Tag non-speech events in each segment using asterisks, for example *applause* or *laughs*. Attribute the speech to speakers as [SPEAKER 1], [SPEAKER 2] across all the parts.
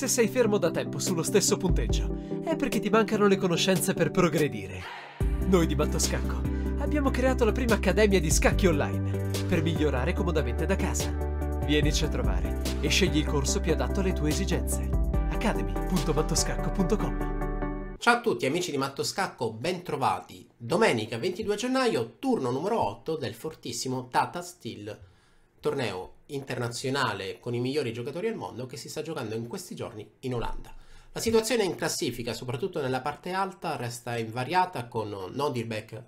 [SPEAKER 1] se sei fermo da tempo sullo stesso punteggio, è perché ti mancano le conoscenze per progredire. Noi di Battoscacco abbiamo creato la prima accademia di scacchi online per migliorare comodamente da casa. Vienici a trovare e scegli il corso più adatto alle tue esigenze. academy.battoscacco.com Ciao a tutti amici di Mattoscacco, bentrovati. Domenica 22 gennaio, turno numero 8 del fortissimo Tata Steel, torneo internazionale con i migliori giocatori al mondo che si sta giocando in questi giorni in Olanda. La situazione in classifica, soprattutto nella parte alta, resta invariata con Nodirbek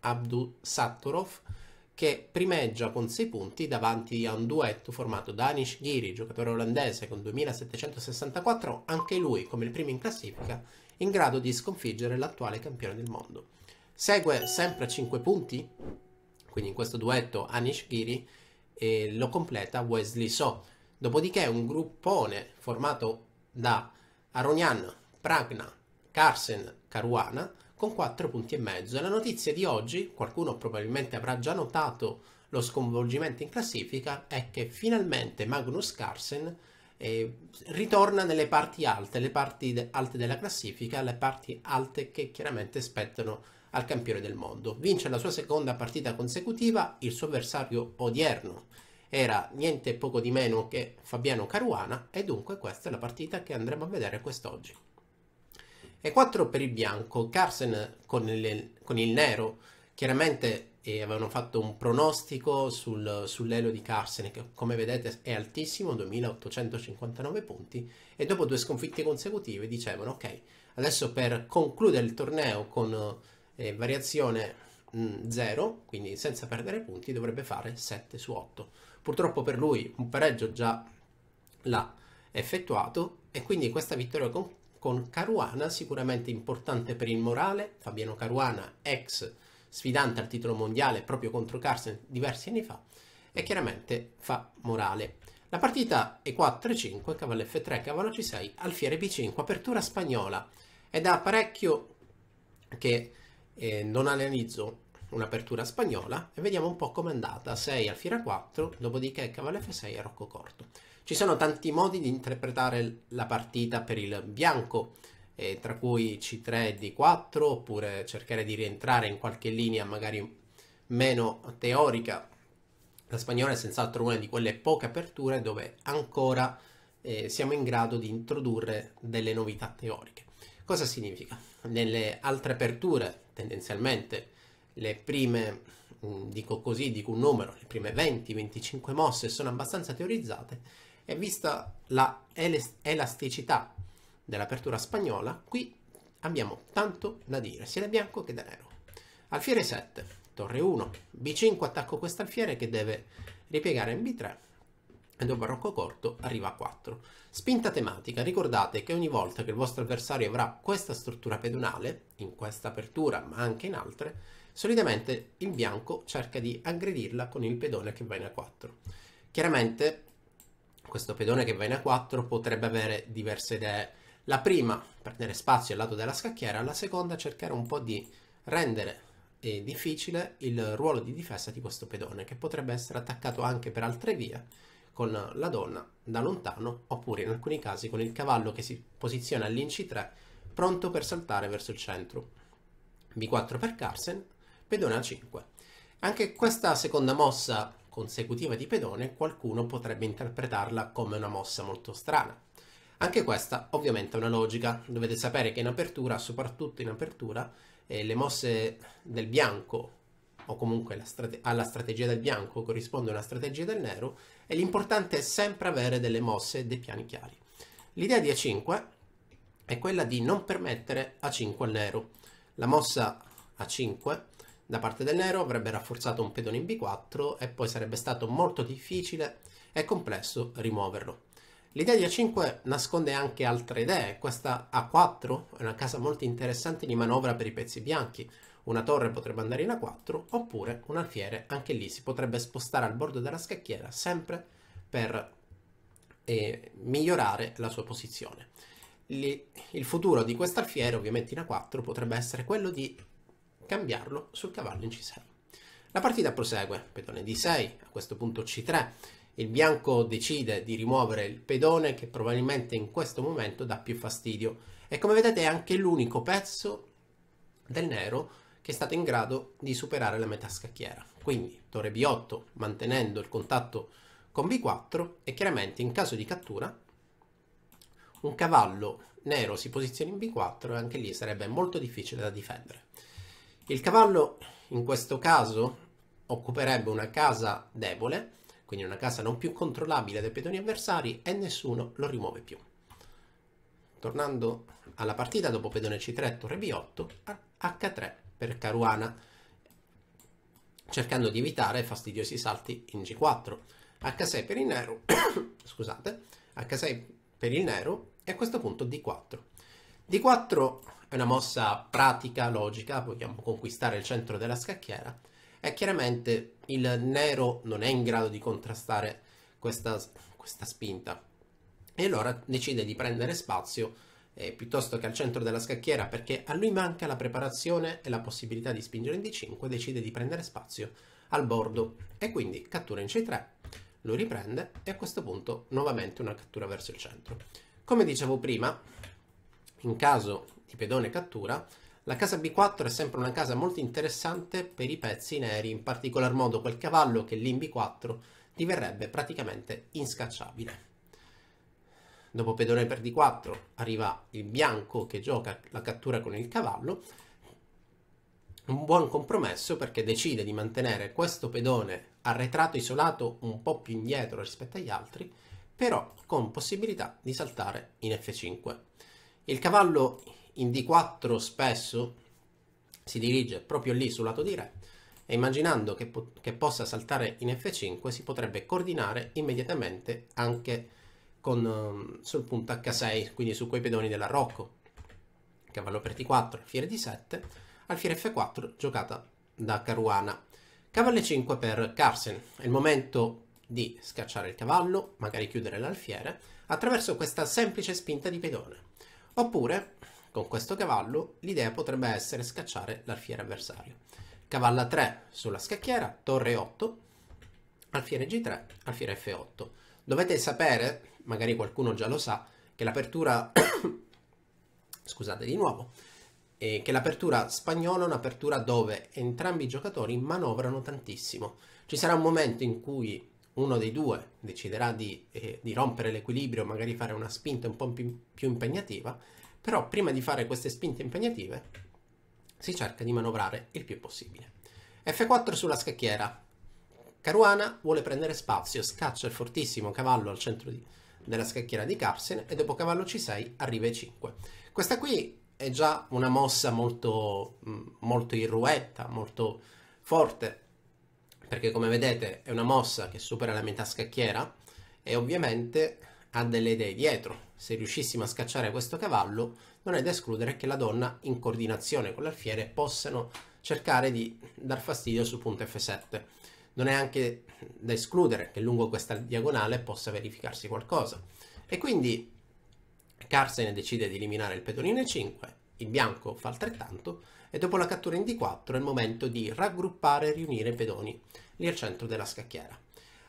[SPEAKER 1] Abdu Sattorov che primeggia con 6 punti davanti a un duetto formato da Anish Giri, giocatore olandese con 2764, anche lui come il primo in classifica, in grado di sconfiggere l'attuale campione del mondo. Segue sempre a 5 punti, quindi in questo duetto Anish Giri, e lo completa Wesley So. Dopodiché un gruppone formato da Aronian, Pragna, Carsen, Caruana con 4 punti e mezzo. E la notizia di oggi, qualcuno probabilmente avrà già notato lo sconvolgimento in classifica, è che finalmente Magnus Carsen eh, ritorna nelle parti alte, le parti alte della classifica, le parti alte che chiaramente spettano al campione del mondo. Vince la sua seconda partita consecutiva, il suo avversario odierno era niente poco di meno che Fabiano Caruana e dunque questa è la partita che andremo a vedere quest'oggi. E4 per il bianco, Carsen con il, con il nero, chiaramente eh, avevano fatto un pronostico sul, sull'elo di Carsen che come vedete è altissimo, 2859 punti e dopo due sconfitte consecutive dicevano ok, adesso per concludere il torneo con eh, variazione 0, mm, quindi senza perdere punti, dovrebbe fare 7 su 8. Purtroppo per lui un pareggio già l'ha effettuato e quindi questa vittoria con, con Caruana sicuramente importante per il morale. Fabiano Caruana, ex sfidante al titolo mondiale proprio contro Carson diversi anni fa, e chiaramente fa morale. La partita è 4 5 cavallo F3, cavallo C6, alfiere B5, apertura spagnola. È da parecchio che eh, non analizzo un'apertura spagnola e vediamo un po' com'è andata 6 alfiere 4 dopodiché cavallo f6 e rocco corto ci sono tanti modi di interpretare la partita per il bianco eh, tra cui c3 e d4 oppure cercare di rientrare in qualche linea magari meno teorica la spagnola è senz'altro una di quelle poche aperture dove ancora eh, siamo in grado di introdurre delle novità teoriche Cosa significa? Nelle altre aperture, tendenzialmente, le prime, mm, dico così, dico un numero, le prime 20-25 mosse sono abbastanza teorizzate e vista la elasticità dell'apertura spagnola, qui abbiamo tanto da dire, sia da bianco che da nero. Alfiere 7, torre 1, b5 attacco questo alfiere che deve ripiegare in b3 e dopo il rocco corto arriva a 4. Spinta tematica, ricordate che ogni volta che il vostro avversario avrà questa struttura pedonale, in questa apertura ma anche in altre, solitamente il bianco cerca di aggredirla con il pedone che va in A4. Chiaramente questo pedone che va in A4 potrebbe avere diverse idee. La prima, prendere spazio al lato della scacchiera, la seconda, cercare un po' di rendere eh, difficile il ruolo di difesa di questo pedone, che potrebbe essere attaccato anche per altre vie con la donna da lontano oppure in alcuni casi con il cavallo che si posiziona all'inci 3 pronto per saltare verso il centro. B4 per Carsen, pedone A5. Anche questa seconda mossa consecutiva di pedone qualcuno potrebbe interpretarla come una mossa molto strana. Anche questa ovviamente è una logica, dovete sapere che in apertura, soprattutto in apertura, eh, le mosse del bianco o comunque strate- alla strategia del bianco corrisponde una strategia del nero e l'importante è sempre avere delle mosse e dei piani chiari. L'idea di A5 è quella di non permettere A5 al nero. La mossa A5 da parte del nero avrebbe rafforzato un pedone in B4 e poi sarebbe stato molto difficile e complesso rimuoverlo. L'idea di A5 nasconde anche altre idee, questa A4 è una casa molto interessante di manovra per i pezzi bianchi, una torre potrebbe andare in A4 oppure un alfiere anche lì si potrebbe spostare al bordo della scacchiera sempre per eh, migliorare la sua posizione. Lì, il futuro di questo alfiere ovviamente in A4 potrebbe essere quello di cambiarlo sul cavallo in C6. La partita prosegue, pedone D6, a questo punto C3, il bianco decide di rimuovere il pedone che probabilmente in questo momento dà più fastidio e come vedete è anche l'unico pezzo del nero che è stata in grado di superare la metà scacchiera. Quindi torre B8 mantenendo il contatto con B4 e chiaramente in caso di cattura un cavallo nero si posiziona in B4 e anche lì sarebbe molto difficile da difendere. Il cavallo in questo caso occuperebbe una casa debole, quindi una casa non più controllabile dai pedoni avversari e nessuno lo rimuove più. Tornando alla partita dopo pedone C3 torre B8 H3 per Caruana, cercando di evitare fastidiosi salti in G4. H6 per il nero, *coughs* scusate, H6 per il nero e a questo punto D4. D4 è una mossa pratica, logica, vogliamo conquistare il centro della scacchiera e chiaramente il nero non è in grado di contrastare questa, questa spinta e allora decide di prendere spazio eh, piuttosto che al centro della scacchiera perché a lui manca la preparazione e la possibilità di spingere in D5, decide di prendere spazio al bordo e quindi cattura in C3, lo riprende e a questo punto nuovamente una cattura verso il centro. Come dicevo prima, in caso di pedone cattura, la casa B4 è sempre una casa molto interessante per i pezzi neri, in particolar modo quel cavallo che lì in B4 diverrebbe praticamente inscacciabile. Dopo pedone per d4 arriva il bianco che gioca la cattura con il cavallo. Un buon compromesso perché decide di mantenere questo pedone arretrato isolato un po' più indietro rispetto agli altri, però con possibilità di saltare in f5. Il cavallo in d4 spesso si dirige proprio lì sul lato di re e immaginando che, po che possa saltare in f5 si potrebbe coordinare immediatamente anche con, ehm, sul punto H6, quindi su quei pedoni della Rocco. Cavallo per T4, alfiere D7, alfiere F4 giocata da Caruana. Cavallo 5 per Carsen, è il momento di scacciare il cavallo, magari chiudere l'alfiere, attraverso questa semplice spinta di pedone. Oppure, con questo cavallo, l'idea potrebbe essere scacciare l'alfiere avversario. Cavalla 3 sulla scacchiera, torre 8, alfiere G3, alfiere F8. Dovete sapere magari qualcuno già lo sa, che l'apertura, *coughs* scusate di nuovo, eh, che l'apertura spagnola è un'apertura dove entrambi i giocatori manovrano tantissimo. Ci sarà un momento in cui uno dei due deciderà di, eh, di rompere l'equilibrio, magari fare una spinta un po' più, più impegnativa, però prima di fare queste spinte impegnative si cerca di manovrare il più possibile. F4 sulla scacchiera. Caruana vuole prendere spazio, scaccia il fortissimo cavallo al centro di, nella scacchiera di Carsen e dopo cavallo c6 arriva e5. Questa qui è già una mossa molto, mm, molto irruetta, molto forte, perché come vedete è una mossa che supera la metà scacchiera e ovviamente ha delle idee dietro. Se riuscissimo a scacciare questo cavallo non è da escludere che la donna in coordinazione con l'alfiere possano cercare di dar fastidio sul punto f7 non è anche da escludere che lungo questa diagonale possa verificarsi qualcosa. E quindi Carsen decide di eliminare il pedonino E5, il bianco fa altrettanto e dopo la cattura in D4 è il momento di raggruppare e riunire i pedoni lì al centro della scacchiera.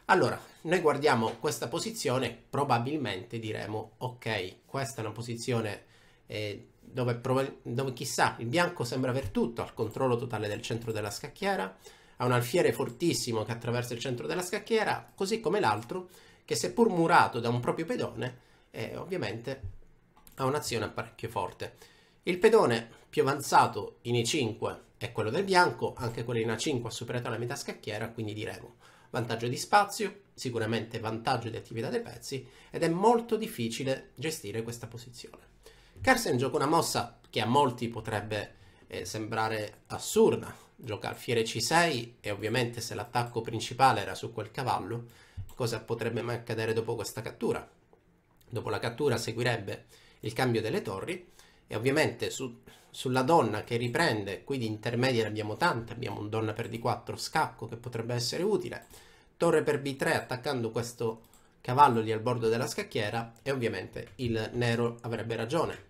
[SPEAKER 1] Allora, noi guardiamo questa posizione, probabilmente diremo, ok, questa è una posizione eh, dove, dove chissà, il bianco sembra aver tutto al controllo totale del centro della scacchiera, ha un alfiere fortissimo che attraversa il centro della scacchiera, così come l'altro che seppur murato da un proprio pedone, eh, ovviamente ha un'azione parecchio forte. Il pedone più avanzato in E5 è quello del bianco, anche quello in A5 ha superato la metà scacchiera, quindi diremo vantaggio di spazio, sicuramente vantaggio di attività dei pezzi ed è molto difficile gestire questa posizione. Carlsen gioca una mossa che a molti potrebbe eh, sembrare assurda, gioca alfiere c6 e ovviamente se l'attacco principale era su quel cavallo, cosa potrebbe mai accadere dopo questa cattura? Dopo la cattura seguirebbe il cambio delle torri e ovviamente su, sulla donna che riprende, qui di intermedia ne abbiamo tante, abbiamo un donna per d4 scacco che potrebbe essere utile, torre per b3 attaccando questo cavallo lì al bordo della scacchiera e ovviamente il nero avrebbe ragione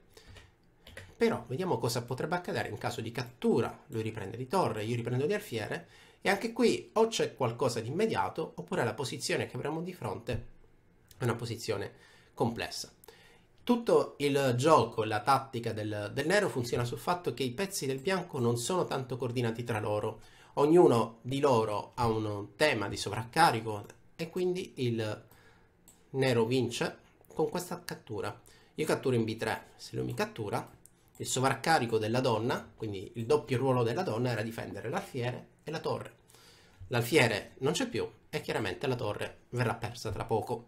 [SPEAKER 1] però vediamo cosa potrebbe accadere in caso di cattura, lui riprende di torre, io riprendo di alfiere, e anche qui o c'è qualcosa di immediato, oppure la posizione che avremo di fronte è una posizione complessa. Tutto il gioco, la tattica del, del nero funziona sul fatto che i pezzi del bianco non sono tanto coordinati tra loro, ognuno di loro ha un tema di sovraccarico e quindi il nero vince con questa cattura. Io catturo in B3, se lui mi cattura il sovraccarico della donna, quindi il doppio ruolo della donna, era difendere l'alfiere e la torre. L'alfiere non c'è più e chiaramente la torre verrà persa tra poco.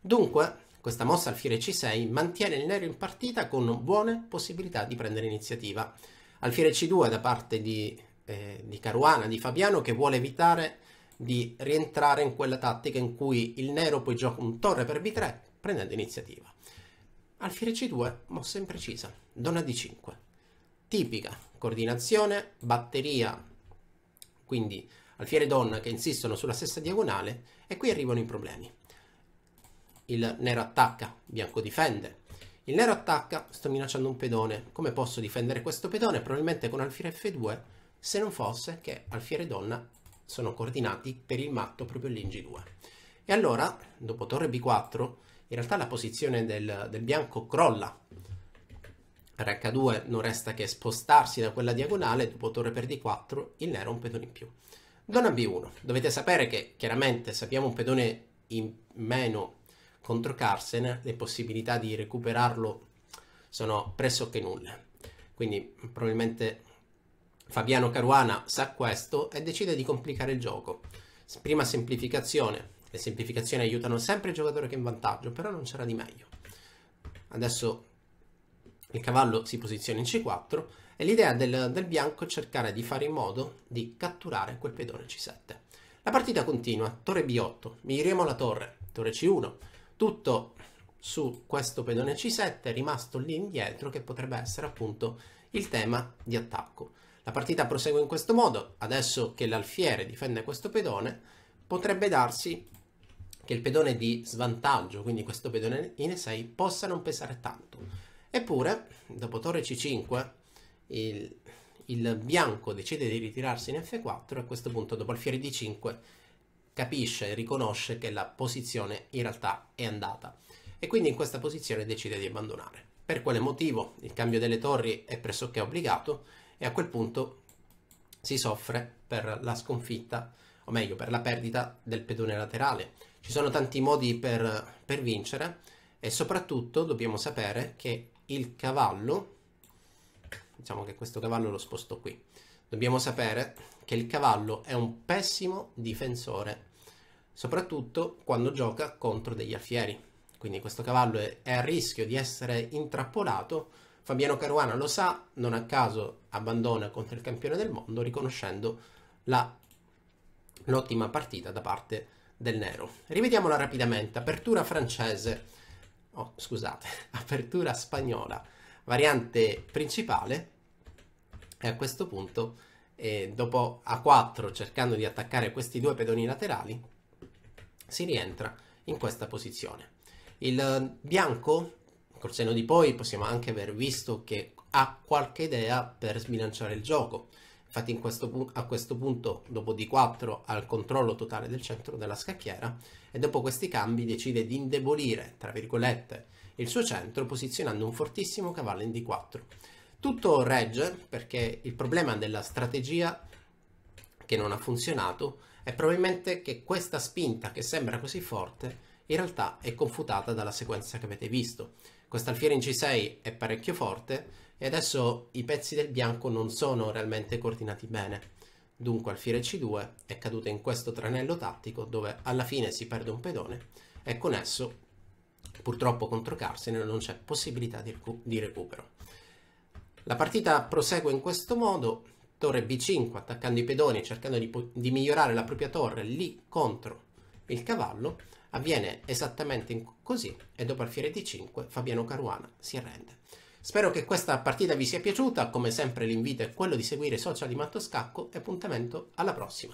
[SPEAKER 1] Dunque, questa mossa alfiere c6 mantiene il nero in partita con buone possibilità di prendere iniziativa. Alfiere c2 da parte di, eh, di Caruana, di Fabiano, che vuole evitare di rientrare in quella tattica in cui il nero poi gioca un torre per b3 prendendo iniziativa. Alfiere C2, mossa imprecisa, donna D5. Tipica, coordinazione, batteria, quindi alfiere donna che insistono sulla stessa diagonale e qui arrivano i problemi. Il nero attacca, bianco difende. Il nero attacca, sto minacciando un pedone. Come posso difendere questo pedone? Probabilmente con alfiere F2, se non fosse che alfiere donna sono coordinati per il matto proprio lì in G2. E allora, dopo torre B4, in realtà la posizione del, del bianco crolla. Rh2 non resta che spostarsi da quella diagonale, dopo torre per D4, il nero un pedone in più. Donna B1. Dovete sapere che chiaramente se abbiamo un pedone in meno contro Carsen, le possibilità di recuperarlo sono pressoché nulle. Quindi probabilmente Fabiano Caruana sa questo e decide di complicare il gioco. Prima semplificazione, le semplificazioni aiutano sempre il giocatore che è in vantaggio, però non c'era di meglio. Adesso il cavallo si posiziona in C4 e l'idea del, del, bianco è cercare di fare in modo di catturare quel pedone C7. La partita continua, torre B8, miriamo la torre, torre C1, tutto su questo pedone C7 è rimasto lì indietro che potrebbe essere appunto il tema di attacco. La partita prosegue in questo modo, adesso che l'alfiere difende questo pedone potrebbe darsi che il pedone di svantaggio, quindi questo pedone in E6, possa non pesare tanto. Eppure, dopo torre C5, il, il bianco decide di ritirarsi in F4 e a questo punto, dopo alfiere D5, capisce e riconosce che la posizione in realtà è andata e quindi in questa posizione decide di abbandonare. Per quale motivo il cambio delle torri è pressoché obbligato e a quel punto si soffre per la sconfitta, o meglio per la perdita del pedone laterale ci sono tanti modi per, per vincere e soprattutto dobbiamo sapere che il cavallo, diciamo che questo cavallo lo sposto qui, dobbiamo sapere che il cavallo è un pessimo difensore, soprattutto quando gioca contro degli alfieri. Quindi questo cavallo è, è a rischio di essere intrappolato. Fabiano Caruana lo sa, non a caso abbandona contro il campione del mondo riconoscendo l'ottima partita da parte di del nero. Rivediamola rapidamente. Apertura francese, oh, scusate, *laughs* apertura spagnola, variante principale. E a questo punto, eh, dopo A4, cercando di attaccare questi due pedoni laterali, si rientra in questa posizione. Il eh, bianco, col seno di poi, possiamo anche aver visto che ha qualche idea per sbilanciare il gioco infatti questo, a questo punto dopo D4 ha il controllo totale del centro della scacchiera e dopo questi cambi decide di indebolire, tra virgolette, il suo centro posizionando un fortissimo cavallo in D4. Tutto regge perché il problema della strategia che non ha funzionato è probabilmente che questa spinta che sembra così forte in realtà è confutata dalla sequenza che avete visto. questo alfiere in C6 è parecchio forte, e adesso i pezzi del bianco non sono realmente coordinati bene. Dunque alfiere c2 è caduto in questo tranello tattico dove alla fine si perde un pedone e con esso purtroppo contro Carsen non c'è possibilità di, recu di recupero. La partita prosegue in questo modo, torre b5 attaccando i pedoni e cercando di, di, migliorare la propria torre lì contro il cavallo, avviene esattamente così e dopo alfiere d5 Fabiano Caruana si arrende. Spero che questa partita vi sia piaciuta, come sempre l'invito è quello di seguire i social di Mattoscacco e appuntamento alla prossima!